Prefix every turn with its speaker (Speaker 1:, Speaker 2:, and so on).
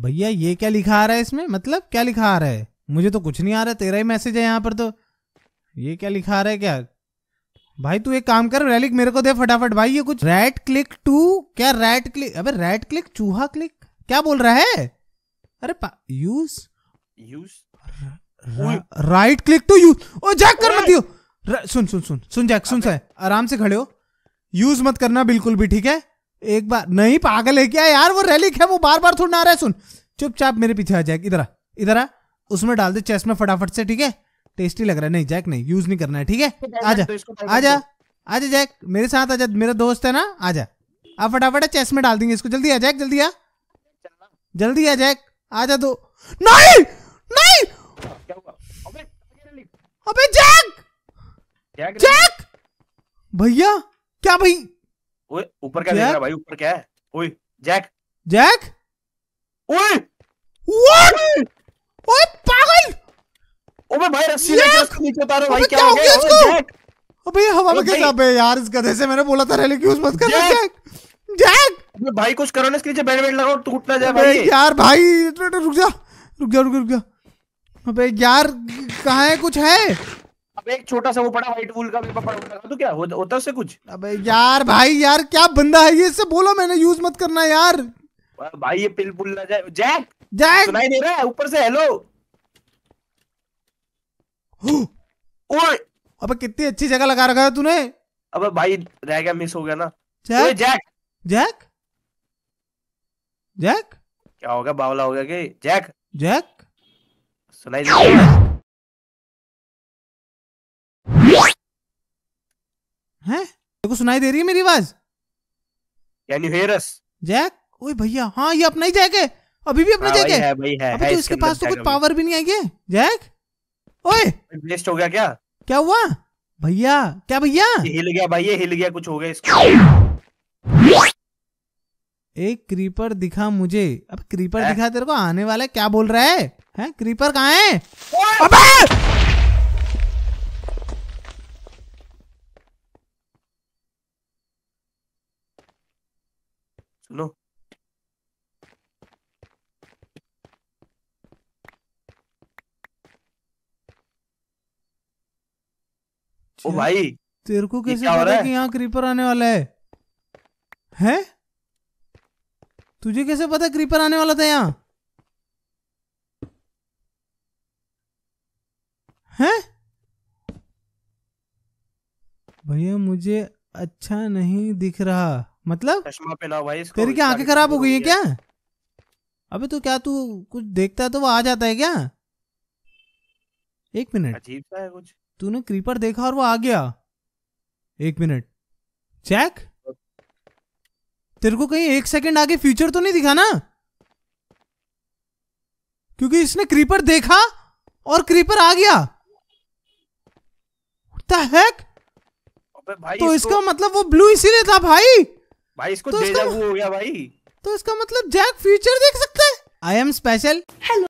Speaker 1: भैया ये क्या लिखा आ रहा है इसमें मतलब क्या लिखा आ रहा है मुझे तो कुछ नहीं आ रहा है तेरा ही मैसेज है यहाँ पर तो ये क्या लिखा आ रहा है क्या भाई तू एक काम कर रैलिक मेरे को दे फटाफट भाई ये कुछ रेड क्लिक टू क्या राइट क्लिक अबे रेड क्लिक चूहा क्लिक क्या बोल रहा है अरे use use right click to use ओ जैक कर मत सुन सुन सुन सुन जैक सुन सर आराम से खड़े हो यूज मत करना बिल्कुल भी ठीक है एक बार नहीं पागल है क्या यार वो रैलिक है वो बार बार थोड़ा आ रहा है सुन चुपचाप मेरे पीछे आ जाए इधर इधर आ उसमें डाल दे चेस्ट में फटाफट से ठीक है टेस्टी लग रहा है नहीं जैक नहीं यूज नहीं करना है ठीक है आजा तो आजा आजा जैक मेरे साथ आजा मेरा दोस्त है ना आजा आप फटाफट चेस में डाल देंगे इसको जल्दी आ जैक जल्दी आ जल्दी आ जैक आजा दो नहीं नहीं अबे जैक जैक भैया क्या भाई ओए ऊपर क्या देख रहा भाई ऊपर क्या है ओए जैक जैक ओए व्हाट ओए पागल ओबे भाई रस्सी लेके उसको नीचे उतारो भाई क्या हो गया इसको जैक अबे हवा में कैसे अबे यार इस गधे से मैंने बोला था रेलिक्यूज मत कर जैक जैक अबे भाई कुछ करो ना इसके नीचे बैंड बैंड लगाओ टूट ना जाए भाई यार भाई रुक जा रुक जा रुक जा रुक जा अबे यार कहाँ है कुछ है अबे एक छोटा सा वो पड़ा व्हाइट वूल का पेपर पड़ा तो क्या होता उससे कुछ अबे यार भाई यार क्या बंदा है ये इससे बोलो मैंने यूज मत करना यार भाई ये पिल पुल ना जाए जैक जैक सुनाई दे रहा है ऊपर से हेलो ओए अबे कितनी अच्छी जगह लगा रखा है तूने अबे भाई रह गया मिस हो गया ना जैक जैक जैक जैक क्या गया बावला हो गया कि जैक जैक सुनाई दे को सुनाई दे रही है मेरी आवाज can you hear us Jack ओए भैया हाँ ये अपना ही जैक है अभी भी अपना हाँ, जैक है भाई है अभी तो इसके पास तो कुछ पावर भी नहीं आई है जैक ओए वेस्ट हो गया क्या क्या हुआ भैया क्या भैया हिल गया भाई ये हिल गया कुछ हो गया इसको एक क्रीपर दिखा मुझे अब क्रीपर दिखा तेरे को आने वाला है क्या बोल रहा है हैं क्रीपर कहाँ है अबे सुनो ओ भाई तेरे को कैसे पता है कि यहाँ क्रीपर आने वाला है हैं तुझे कैसे पता क्रीपर आने वाला था यहाँ हैं भैया मुझे अच्छा नहीं दिख रहा मतलब चश्मा पहना भाई इसको तेरी क्या आंखें खराब हो गई है क्या अबे तो क्या तू कुछ देखता है तो वो आ जाता है क्या एक मिनट अजीब सा है कुछ तूने क्रीपर देखा और वो आ गया एक मिनट चेक तेरे को कहीं एक सेकंड आगे फ्यूचर तो नहीं दिखा ना क्योंकि इसने क्रीपर देखा और क्रीपर आ गया हैक? तो इसका मतलब वो ब्लू इसीलिए था भाई भाई इसको तो इसका, हो गया भाई तो इसका मतलब जैक फ्यूचर देख सकता है आई एम स्पेशल हेलो